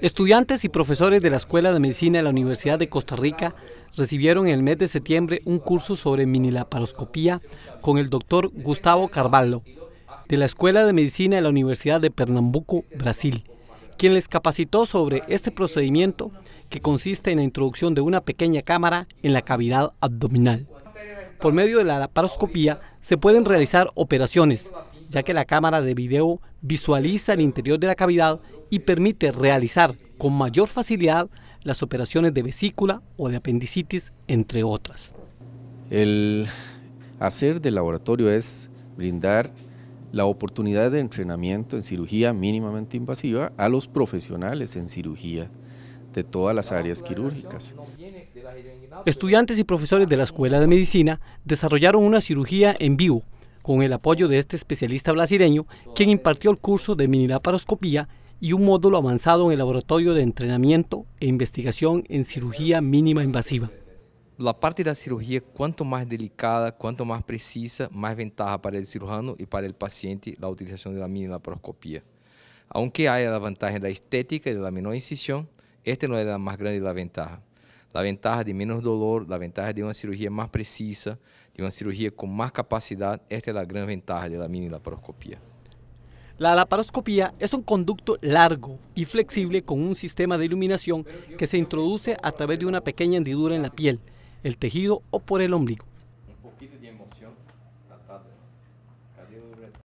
Estudiantes y profesores de la Escuela de Medicina de la Universidad de Costa Rica recibieron en el mes de septiembre un curso sobre minilaparoscopía con el doctor Gustavo Carvalho, de la Escuela de Medicina de la Universidad de Pernambuco, Brasil, quien les capacitó sobre este procedimiento que consiste en la introducción de una pequeña cámara en la cavidad abdominal. Por medio de la laparoscopía se pueden realizar operaciones, ya que la cámara de video visualiza el interior de la cavidad y permite realizar con mayor facilidad las operaciones de vesícula o de apendicitis, entre otras. El hacer del laboratorio es brindar la oportunidad de entrenamiento en cirugía mínimamente invasiva a los profesionales en cirugía de todas las áreas quirúrgicas. Estudiantes y profesores de la Escuela de Medicina desarrollaron una cirugía en vivo con el apoyo de este especialista brasileño, quien impartió el curso de minilaparoscopía y un módulo avanzado en el laboratorio de entrenamiento e investigación en cirugía mínima invasiva. La parte de la cirugía, cuanto más delicada, cuanto más precisa, más ventaja para el cirujano y para el paciente la utilización de la minilaparoscopía. Aunque haya la ventaja de la estética y de la menor incisión, esta no es la más grande de la ventaja. La ventaja de menos dolor, la ventaja de una cirugía más precisa, de una cirugía con más capacidad, esta es la gran ventaja la mini laparoscopia. La laparoscopía es un conducto largo y flexible con un sistema de iluminación que se introduce a través de una pequeña hendidura en la piel, el tejido o por el ombligo.